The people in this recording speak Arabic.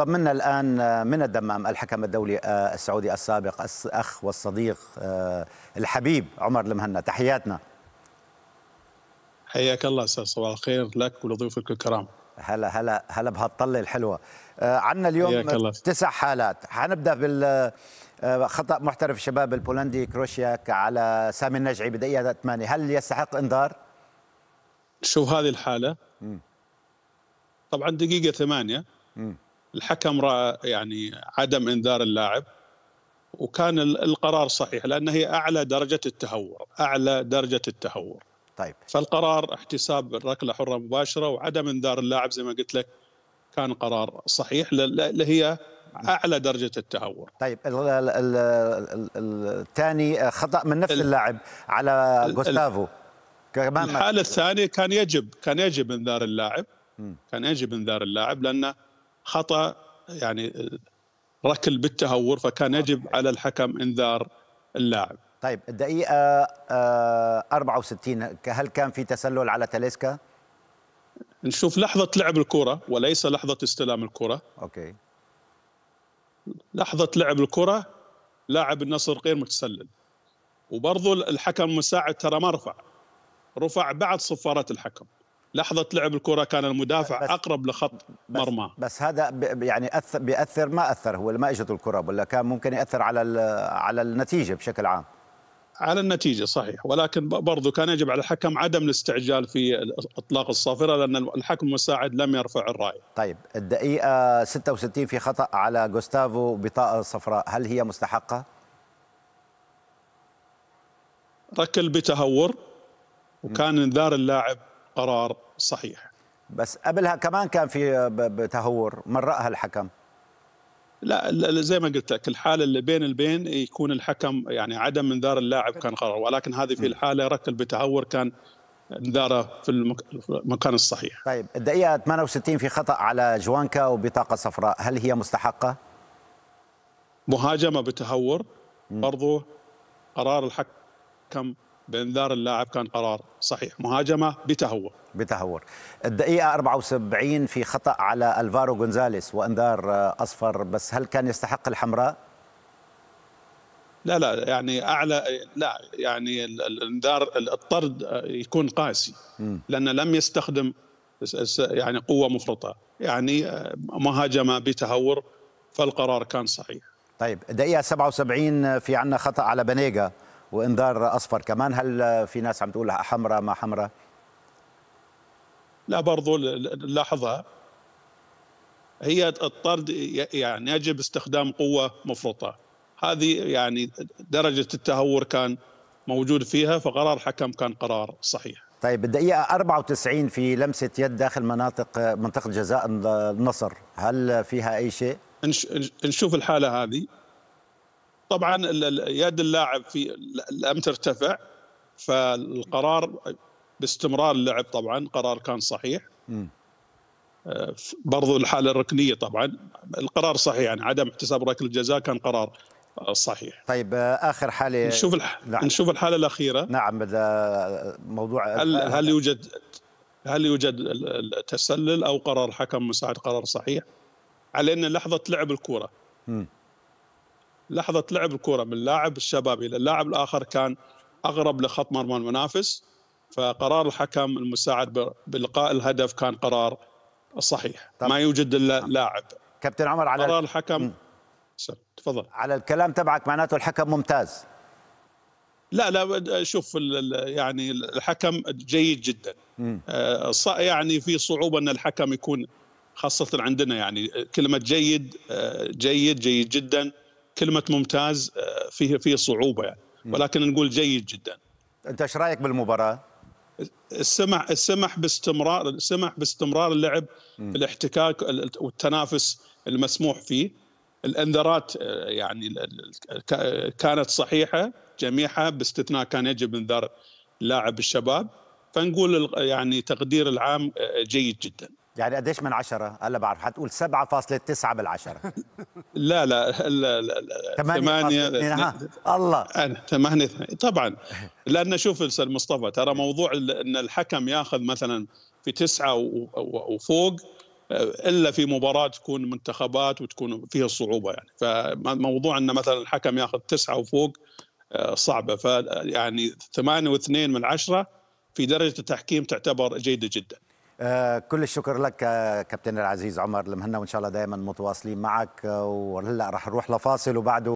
طمنا الآن من الدمام الحكم الدولي آه، السعودي السابق الأخ والصديق آه، الحبيب عمر المهنا تحياتنا حياك الله أستاذ صباح الخير لك ولضيوفك الكرام هلا هلا هلا بهالطلة الحلوة آه، عندنا اليوم تسع حالات حنبدأ بال خطأ محترف الشباب البولندي كروشياك على سامي النجعي بدقيقة 8 هل يستحق إنذار؟ شوف هذه الحالة طبعا دقيقة 8 الحكم راى يعني عدم انذار اللاعب وكان القرار صحيح لان هي اعلى درجه التهور اعلى درجه التهور طيب فالقرار احتساب ركله حره مباشره وعدم انذار اللاعب زي ما قلت لك كان قرار صحيح اللي هي اعلى درجه التهور طيب الثاني آه، خطا من نفس اللاعب على جوستافو الحاله الثانيه كان يجب كان يجب انذار اللاعب كان يجب انذار اللاعب لانه خطا يعني ركل بالتهور فكان آه. يجب على الحكم انذار اللاعب طيب الدقيقة 64 آه، هل كان في تسلل على تاليسكا؟ نشوف لحظة لعب الكرة وليس لحظة استلام الكرة اوكي لحظة لعب الكرة لاعب النصر غير متسلل وبرضه الحكم مساعد ترى ما رفع رفع بعد صفارة الحكم لحظه لعب الكره كان المدافع بس اقرب لخط مرمى بس, بس هذا يعني أثر بياثر ما اثر هو ما اجت الكره ولا كان ممكن ياثر على على النتيجه بشكل عام على النتيجه صحيح ولكن برضو كان يجب على الحكم عدم الاستعجال في اطلاق الصافره لان الحكم المساعد لم يرفع الرأي طيب الدقيقه 66 في خطا على جوستافو بطاقه صفراء، هل هي مستحقه؟ ركل بتهور وكان انذار اللاعب قرار صحيح بس قبلها كمان كان في تهور راها الحكم لا, لا زي ما قلت لك الحاله اللي بين البين يكون الحكم يعني عدم انذار اللاعب كان قرار ولكن هذه في الحاله ركل بتهور كان انذاره في المكان الصحيح طيب الدقيقه 68 في خطا على جوانكا وبطاقه صفراء هل هي مستحقه مهاجمه بتهور برضو قرار الحكم بانذار اللاعب كان قرار صحيح مهاجمه بتهور بتهور الدقيقه 74 في خطا على الفارو غونزاليس وانذار اصفر بس هل كان يستحق الحمراء لا لا يعني اعلى لا يعني الانذار الطرد يكون قاسي لانه لم يستخدم يعني قوه مفرطه يعني مهاجمه بتهور فالقرار كان صحيح طيب دقيقه 77 في عندنا خطا على بنيجا وانذار اصفر كمان هل في ناس عم تقول حمراء ما حمراء لا برضو لاحظها هي الطرد يعني يجب استخدام قوه مفرطه هذه يعني درجه التهور كان موجود فيها فقرار حكم كان قرار صحيح طيب الدقيقة 94 في لمسة يد داخل مناطق منطقة جزاء النصر هل فيها أي شيء؟ نشوف الحالة هذه طبعا يد اللاعب في لم ترتفع فالقرار باستمرار اللعب طبعا قرار كان صحيح آه، برضو الحاله الركنيه طبعا القرار صحيح يعني عدم احتساب ركله الجزاء كان قرار آه، صحيح طيب آه، اخر حاله نشوف الح... نعم. نشوف الحاله الاخيره نعم بدا موضوع هل هل نعم. يوجد هل يوجد تسلل او قرار حكم مساعد قرار صحيح على ان لحظه لعب الكوره م. لحظه لعب الكره من لاعب الشباب الى اللاعب الاخر كان اغرب لخط مرمى المنافس فقرار الحكم المساعد بالقاء الهدف كان قرار صحيح طب. ما يوجد الا نعم. لاعب كابتن عمر على قرار الحكم تفضل على الكلام تبعك معناته الحكم ممتاز لا لا شوف يعني الحكم جيد جدا آه، يعني في صعوبه ان الحكم يكون خاصه عندنا يعني كلمه جيد آه، جيد جيد جدا كلمه ممتاز آه، فيه فيه صعوبه يعني ولكن نقول جيد جدا انت ايش رايك بالمباراه السمح السمح باستمرار السمح باستمرار اللعب في الاحتكاك والتنافس المسموح فيه الانذارات آه، يعني كانت صحيحه جميعها باستثناء كان يجب انذار لاعب الشباب فنقول يعني تقدير العام آه، جيد جدا يعني قديش من عشرة؟ هلا بعرف حتقول 7.9 بالعشرة لا لا لا لا 8 الله أنا 8 طبعا لأن شوف أستاذ مصطفى ترى موضوع أن الحكم ياخذ مثلا في تسعة وفوق آه، الا في مباراه تكون منتخبات وتكون فيها صعوبه يعني فموضوع ان مثلا الحكم ياخذ تسعه وفوق آه، صعبه فيعني 8.2 من عشره في درجه التحكيم تعتبر جيده جدا. آه، كل الشكر لك آه، كابتن العزيز عمر المهنا وان شاء الله دائما متواصلين معك آه، وهلا رح نروح لفاصل وبعده